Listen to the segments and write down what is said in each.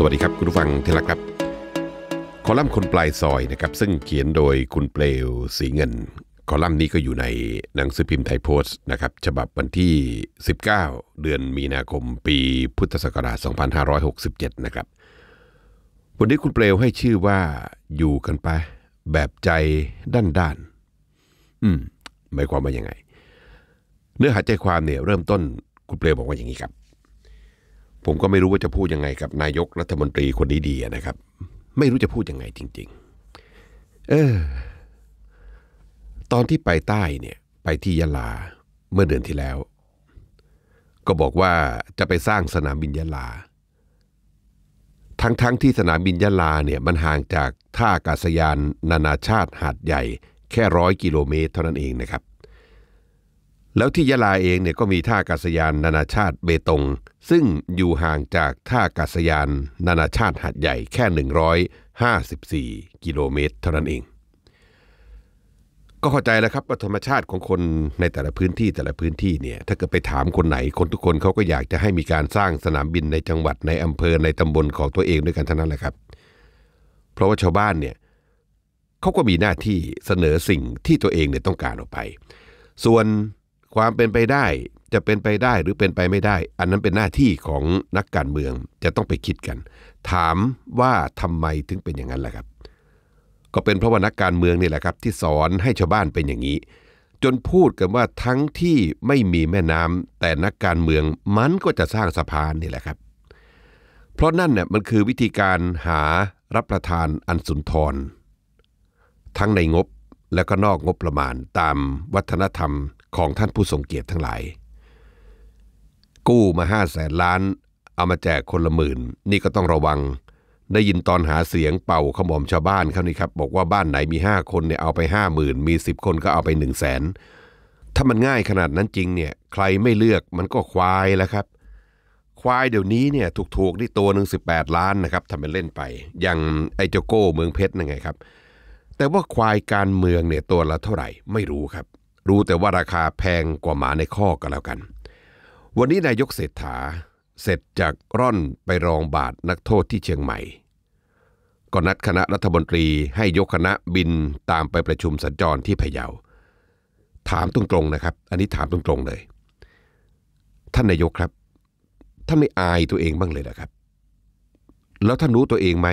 สวัสดีครับ คุณผู้ฟังที่รักครับ คอลัมน์คนปลายซอยนะครับ ซึ่งเขียนโดยคุณเปลวสีเงิน คอลัมน์นี้ก็อยู่ในหนังสือพิมพ์ไทยโพสต์นะครับ ฉบับวันที่ 19 เดือนมีนาคม ปีพุทธศักราช2567 นะครับวันนี้คุณเปลวให้ชื่อว่าอยู่กันไปแบบใจด้านด้านอืมหมายความว่ายังไง เนื้อหาใจความเนี่ยเริ่มต้นคุณเปลวบอกว่าอย่างนี้ครับผมก็ไม่รู้ว่าจะพูดยังไงกับนายกรัฐมนตรีคนนี้ดีนะครับ ไม่รู้จะพูดยังไงจริง ๆ เออ ตอนที่ไปใต้เนี่ยไปที่ยะลาเมื่อเดือนที่แล้ว ก็บอกว่าจะไปสร้างสนามบินยะลา ทั้งๆทที่สนามบินยะลาเนี่ยมันห่างจากท่าอากาศยานนานาชาติหาดใหญ่ แค่ร้อยกิโลเมตรเท่านั้นเองนะครับแล้วที่ยะลาเองเนี่ยก็มีท่าอากาศยานนานาชาติเบตง ซึ่งอยู่ห่างจากท่าอากาศยานนานาชาติหัดใหญ่แค่ 154 กิโลเมตรเท่านั้นเอง ก็เข้าใจแล้วครับว่าธรรมชาติของคนในแต่ละพื้นที่แต่ละพื้นที่เนี่ยถ้าเกิดไปถามคนไหนคนทุกคนเขาก็อยากจะให้มีการสร้างสนามบินในจังหวัดในอำเภอในตำบลของตัวเองด้วยกันเท่านั้นแหละครับ เพราะว่าชาวบ้านเนี่ยเขาก็มีหน้าที่เสนอสิ่งที่ตัวเองเนี่ยต้องการออกไป ส่วนความเป็นไปได้ จะเป็นไปได้หรือเป็นไปไม่ได้ อันนั้นเป็นหน้าที่ของนักการเมืองจะต้องไปคิดกัน ถามว่าทำไมถึงเป็นอย่างนั้นล่ะครับ ก็เป็นเพราะว่านักการเมืองนี่แหละครับ ที่สอนให้ชาวบ้านเป็นอย่างนี้ จนพูดกันว่าทั้งที่ไม่มีแม่น้ำ แต่นักการเมืองมันก็จะสร้างสะพานนี่แหละครับ เพราะนั่นเนี่ยมันคือวิธีการหารับประทานอันสุนทรทั้งในงบและก็นอกงบประมาณตามวัฒนธรรมของท่านผู้ทรงเกียรติทั้งหลาย กู้มาห้าแสนล้าน เอามาแจกคนละหมื่น นี่ก็ต้องระวัง ได้ยินตอนหาเสียงเป่าขมอมชาวบ้านเขานี่ครับ บอกว่าบ้านไหนมีห้าคนเนี่ยเอาไปห้าหมื่นมีสิบคนก็เอาไปหนึ่งแสน ถ้ามันง่ายขนาดนั้นจริงเนี่ย ใครไม่เลือกมันก็ควายแล้วครับ ควายเดี๋ยวนี้เนี่ยถูกๆ นี่ตัวหนึ่งสิบแปดล้านนะครับทำเป็นเล่นไป อย่างไอเจโก้เมืองเพชรนั่นไงครับ แต่ว่าควายการเมืองเนี่ยตัวละเท่าไหร่ไม่รู้ครับรู้ แต่ว่าราคาแพงกว่าหมาในข้อก็แล้วกัน วันนี้นายกเศรษฐาเสร็จจากร่อนไปรองบาทนักโทษที่เชียงใหม่ ก็นัดคณะรัฐมนตรีให้ยกคณะบินตามไปประชุมสัญจรที่พะเยา ถามตรงๆนะครับ อันนี้ถามตรงๆเลย ท่านนายกครับ ท่านไม่อายตัวเองบ้างเลยนะครับ แล้วท่านรู้ตัวเองไหม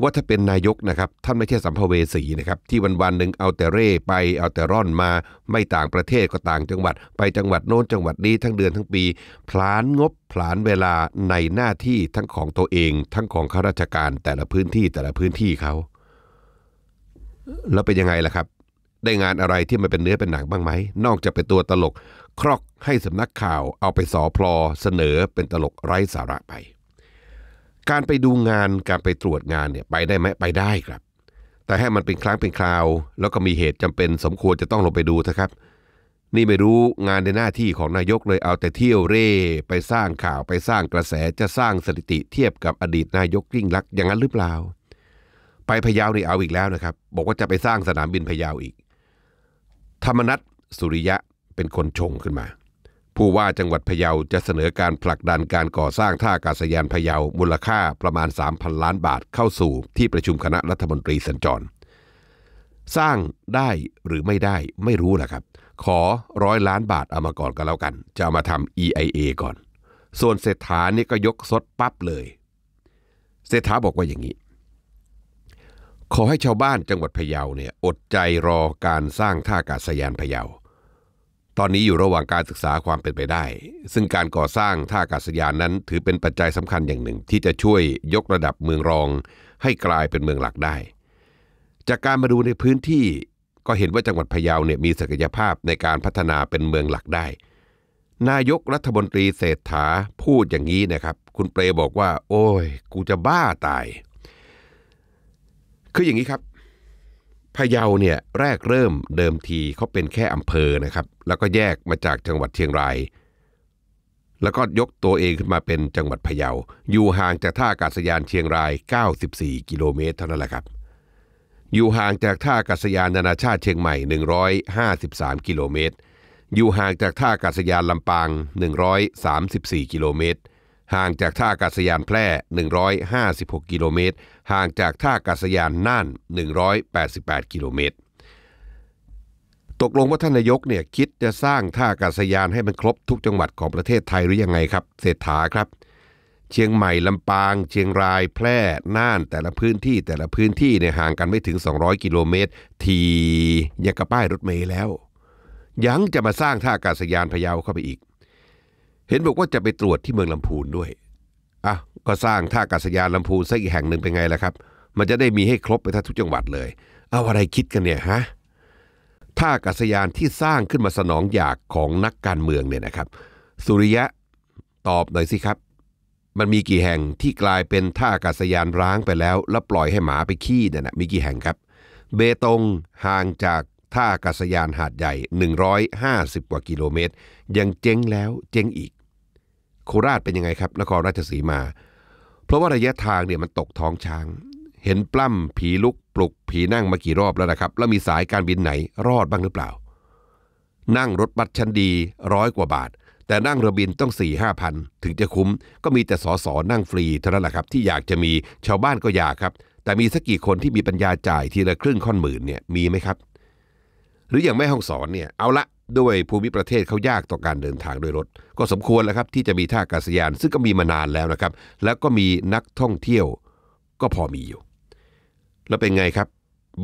ว่าถ้าเป็นนายกนะครับท่านไม่ใช่สัมภเวสีนะครับที่วันวันหนึ่งเอาแต่เร่ไปเอาแต่ร่อนมาไม่ต่างประเทศก็ต่างจังหวัดไปจังหวัดโน้น จังหวัดนี้ทั้งเดือนทั้งปี พลานงบผลานเวลาในหน้าที่ทั้งของตัวเอง ทั้งของข้าราชการแต่ละพื้นที่แต่ละพื้นที่เขาแล้วเป็นยังไงล่ะครับ ได้งานอะไรที่มันเป็นเนื้อเป็นหนังบ้างไหมนอกจากเป็นตัวตลกครอกให้สำนักข่าวเอาไปสอพลอเสนอเป็นตลกไร้สาระไปการไปดูงานการไปตรวจงานเนี่ยไปได้ไหมไปได้ครับ แต่ให้มันเป็นครั้งเป็นคราว แล้วก็มีเหตุจำเป็นสมควรจะต้องลงไปดูนะครับ นี่ไม่รู้งานในหน้าที่ของนายกเลยเอาแต่เที่ยวเร่ไปสร้างข่าว ไปสร้างกระแสจะสร้างสถิติเทียบกับอดีตนายกยิ่งลักษณ์อย่างนั้นหรือเปล่าไปพยานี่เอาอีกแล้วนะครับ บอกว่าจะไปสร้างสนามบินพยาวอีก ธรรมนัตสุริยะเป็นคนชงขึ้นมาผู้ว่าจังหวัดพะเยาจะเสนอการผลักดันการก่อสร้างท่าอากาศยานพะเยามูลค่าประมาณ 3,000 ล้านบาทเข้าสู่ที่ประชุมคณะรัฐมนตรีสัญจร สร้างได้หรือไม่ได้ไม่รู้แหละครับ ขอร้อยล้านบาทเอามาก่อนก็แล้วกัน จะามาทำ EIA ก่อน ส่วนเศรษฐานี่ก็ยกซดปั๊บเลยเศรษฐาบอกว่าอย่างนี้ ขอให้ชาวบ้านจังหวัดพะเยาเนี่ยอดใจรอการสร้างท่าอากาศยานพะเยาตอนนี้อยู่ระหว่างการศึกษาความเป็นไปได้ ซึ่งการก่อสร้างท่าอากาศยานนั้นถือเป็นปัจจัยสำคัญอย่างหนึ่ง ที่จะช่วยยกระดับเมืองรองให้กลายเป็นเมืองหลักได้ จากการมาดูในพื้นที่ ก็เห็นว่าจังหวัดพะเยาเนี่ยมีศักยภาพในการพัฒนาเป็นเมืองหลักได้ นายกรัฐมนตรีเศรษฐาพูดอย่างนี้นะครับ คุณเปรบอกว่า โอ้ย กูจะบ้าตาย คืออย่างนี้ครับพะเยาเนี่ยแรกเริ่มเดิมทีเขาเป็นแค่อำเภอนะครับแล้วก็แยกมาจากจังหวัดเชียงราย แล้วก็ยกตัวเองขึ้นมาเป็นจังหวัดพะเยา อยู่ห่างจากท่าอากาศยานเชียงราย 94 กิโลเมตรเท่านั้นแหละครับ อยู่ห่างจากท่าอากาศยานนานาชาติเชียงใหม่153กิโลเมตรอยู่ห่างจากท่าอากาศยานลำปาง134กิโลเมตรห่างจากท่าอากาศยานแพร่156กิโลเมตรห่างจากท่าอากาศยานน่าน188 กิโลเมตร ตกลงว่าท่านนายกเนี่ยคิดจะสร้างท่าอากาศยานให้มันครบทุกจังหวัดของประเทศไทยหรือยังไงครับ เศรษฐาครับ เชียงใหม่ลำปาง เชียงรายแพร่น่านแต่ละพื้นที่แต่ละพื้นที่เนี่ยห่างกันไม่ถึง 200กิโลเมตรทียังกระป้ายรถเมล์แล้วยังจะมาสร้างท่าอากาศยานพะเยาเข้าไปอีกเห็นบอกว่าจะไปตรวจที่เมืองลำพูนด้วย อ่ะ ก็สร้างท่ากาศยานลำพูนซะอีกแห่งหนึ่งเป็นไงล่ะครับ มันจะได้มีให้ครบไปทั้งทุกจังหวัดเลย เอาอะไรคิดกันเนี่ยฮะ ท่ากาศยานที่สร้างขึ้นมาสนองอยากของนักการเมืองเนี่ยนะครับ สุริยะตอบหน่อยสิครับ มันมีกี่แห่งที่กลายเป็นท่ากาศยานร้างไปแล้วแล้วปล่อยให้หมาไปขี้เนี่ยนะมีกี่แห่งครับ เบตงห่างจากท่าอากาศยานหาดใหญ่ 150 กว่ากิโลเมตร ยังเจ๊งแล้วเจ๊งอีก โคราชเป็นยังไงครับนครราชสีมา เพราะว่าระยะทางเนี่ยมันตกท้องช้าง เห็นปล้ำผีลุกปลุก ผีนั่งมากี่รอบแล้วนะครับ แล้วมีสายการบินไหน รอดบ้างหรือเปล่า นั่งรถบัสชั้นดีร้อยกว่าบาท แต่นั่งเรือบินต้อง4ี่ห้าพันถึงจะคุ้ม ก็มีแต่สอสอนั่งฟรีเท่านั้นแหละครับที่อยากจะมีชาวบ้านก็อยากครับ แต่มีสักกี่คนที่มีปัญญาจ่ายทีละครึ่งค่อนหมื่นเนี่ยมีไหมครับหรืออย่างแม่ห้องสอนเนี่ยเอาละด้วยภูมิประเทศเขายากต่อการเดินทางโดยรถ ก็สมควรแล้วครับที่จะมีท่าอากาศยานซึ่งก็มีมานานแล้วนะครับ แล้วก็มีนักท่องเที่ยวก็พอมีอยู่ แล้วเป็นไงครับ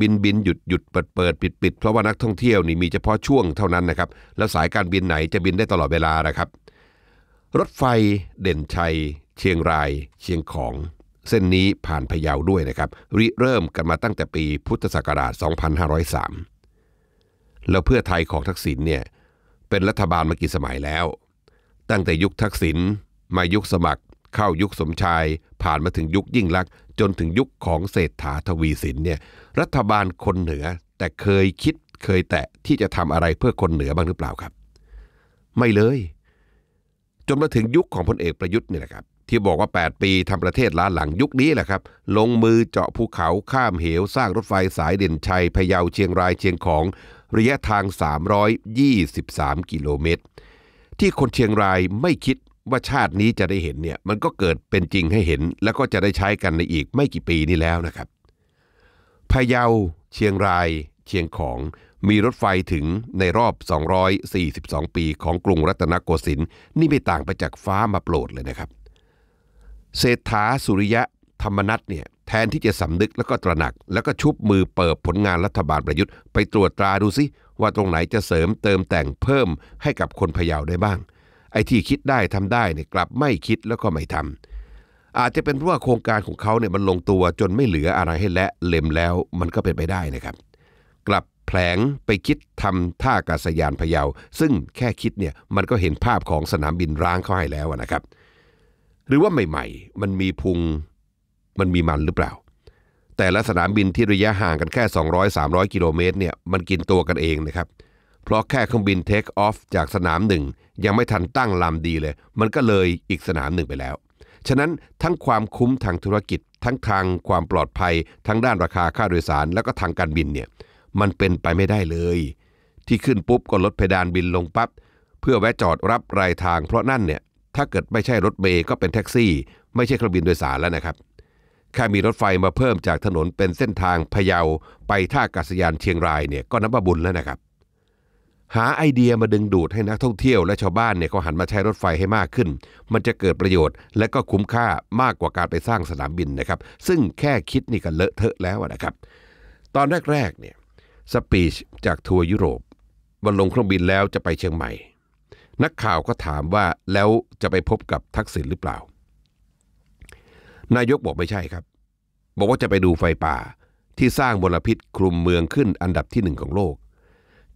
บินบินหยุดหยุดเปิดเปิดปิดปิดเพราะว่านักท่องเที่ยวนี่มีเฉพาะช่วงเท่านั้นนะครับ แล้วสายการบินไหนจะบินได้ตลอดเวลานะครับ รถไฟเด่นชัย เชียงราย เชียงของ เส้นนี้ผ่านพะเยาด้วยนะครับริเริ่มกันมาตั้งแต่ปี พุทธศักราช 2503แล้วเพื่อไทยของทักษิณเนี่ยเป็นรัฐบาลมากี่สมัยแล้ว ตั้งแต่ยุคทักษิณมายุคสมัครเข้ายุคสมชายผ่านมาถึงยุคยิ่งลักษณ์จนถึงยุคของเศรษฐาทวีสินเนี่ยรัฐบาลคนเหนือ แต่เคยคิดเคยแตะที่จะทำอะไรเพื่อคนเหนือบ้างหรือเปล่าครับ ไม่เลย จนมาถึงยุคของพลเอกประยุทธ์เนี่ยแหละครับ ที่บอกว่า 8 ปีทำประเทศล้าหลังยุคนี้แหละครับ ลงมือเจาะภูเขาข้ามเหว สร้างรถไฟสายเด่นชัยพะเยาเชียงรายเชียงของระยะทาง 323 กิโลเมตร ที่คนเชียงรายไม่คิดว่าชาตินี้จะได้เห็นเนี่ยมันก็เกิดเป็นจริงให้เห็นแล้วก็จะได้ใช้กันในอีกไม่กี่ปีนี้แล้วนะครับพะเยาเชียงรายเชียงของมีรถไฟถึงในรอบ 242 ปีของกรุงรัตนโกสินทร์นี่ไม่ต่างไปจากฟ้ามาโปรดเลยนะครับเศรษฐาสุริยะ ธรรมนัตเนี่ยแทนที่จะสำนึกแล้วก็ตระหนักแล้วก็ชุบมือเปิดผลงานรัฐบาลประยุทธ์ ไปตรวจตราดูซิ ว่าตรงไหนจะเสริมเติมแต่งเพิ่มให้กับคนพะเยาได้บ้างไอ้ที่คิดได้ทำได้เนี่ยกลับไม่คิดแล้วก็ไม่ทำอาจจะเป็นเพราะว่าโครงการของเขาเนี่ยมันลงตัวจนไม่เหลืออะไรให้และเล็มแล้วมันก็เป็นไปได้นะครับ กลับแผลงไปคิดทำท่าากาศยานพะเยาซึ่งแค่คิดเนี่ยมันก็เห็นภาพของสนามบินร้างเขาให้แล้วนะครับ หรือว่าใหม่ๆ มันมีพุงมันมีมันหรือเปล่า แต่ละสนามบินที่ระยะห่างกันแค่ 200-300 กิโลเมตรเนี่ย มันกินตัวกันเองนะครับ เพราะแค่เครื่องบินเทคออฟจากสนามหนึ่ง ยังไม่ทันตั้งลำดีเลย มันก็เลยอีกสนามหนึ่งไปแล้ว ฉะนั้นทั้งความคุ้มทางธุรกิจ ทั้งทางความปลอดภัย ทั้งด้านราคาค่าโดยสาร แล้วก็ทางการบินเนี่ย มันเป็นไปไม่ได้เลย ที่ขึ้นปุ๊บก็ลดเพดานบินลงปับ๊บเพื่อแวะจอดรับรายทาง เพราะนั่นเนี่ยถ้าเกิดไม่ใช่รถเมย์ก็เป็นแท็กซี่ ไม่ใช่เครื่องบินโดยสารแล้วนะครับแค่มีรถไฟมาเพิ่มจากถนนเป็นเส้นทางพะเยาไปท่ากาศยานเชียงรายเนี่ยก็นับว่าบุญแล้วนะครับ หาไอเดียมาดึงดูดให้นักท่องเที่ยวและชาวบ้านเนี่ยเขาหันมาใช้รถไฟให้มากขึ้น มันจะเกิดประโยชน์และก็คุ้มค่ามากกว่าการไปสร้างสนามบินนะครับ ซึ่งแค่คิดนี่ก็เลอะเทอะแล้วนะครับ ตอนแรกๆเนี่ยสปีชจากทัวร์ยุโรปบนลงเครื่องบินแล้วจะไปเชียงใหม่ นักข่าวก็ถามว่าแล้วจะไปพบกับทักษิณหรือเปล่านายกบอกไม่ใช่ครับ บอกว่าจะไปดูไฟป่าที่สร้างบลพิษคลุมเมืองขึ้นอันดับที่หนึ่งของโลก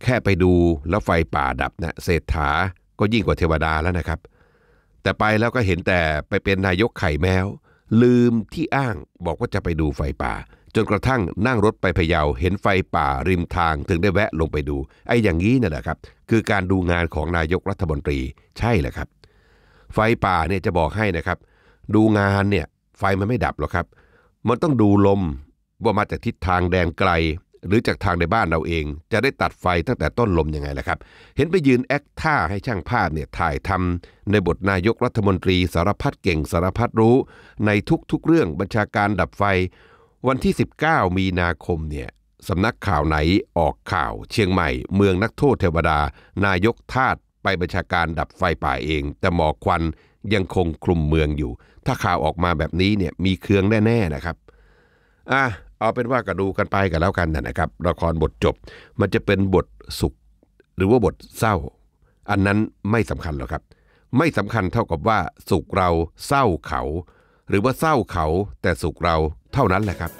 แค่ไปดูแล้วไฟป่าดับนะเศรษฐาก็ยิ่งกว่าเทวดาแล้วนะครับ แต่ไปแล้วก็เห็นแต่ไปเป็นนายกไข่แมวลืมที่อ้างบอกว่าจะไปดูไฟป่า จนกระทั่งนั่งรถไปพะเยาเห็นไฟป่าริมทางถึงได้แวะลงไปดู ไอ้อย่างนี้น่แหละครับ คือการดูงานของนายกรัฐมนตรีใช่แหละครับ ไฟป่าเนี่ยจะบอกให้นะครับ ดูงานเนี่ยไฟมันไม่ดับหรอกครับ มันต้องดูลม ว่ามาจากทิศทางแดนไกล หรือจากทางในบ้านเราเอง จะได้ตัดไฟตั้งแต่ต้นลมยังไงล่ะครับ เห็นไปยืนแอคท่าให้ช่างภาพเนี่ยถ่ายทำในบทนายกรัฐมนตรี สารพัดเก่งสารพัดรู้ ในทุกๆเรื่องบัญชาการดับไฟ วันที่ 19 มีนาคมเนี่ยสำนักข่าวไหนออกข่าวเชียงใหม่ เมืองนักโทษเทวดา นายกทาตไปบัญชาการดับไฟป่าเองแต่หมอกควันยังคงคลุมเมืองอยู่ ถ้าข่าวออกมาแบบนี้เนี่ยมีเคืองแน่ๆนะครับ อ่ะเอาเป็นว่าก็ดูกันไปกันแล้วกันนะครับ ละครบทจบมันจะเป็นบทสุข หรือว่าบทเศร้า อันนั้นไม่สำคัญหรอกครับ ไม่สำคัญเท่ากับว่าสุขเราเศร้าเขา หรือว่าเศร้าเขาแต่สุขเราเท่านั้นแหละครับ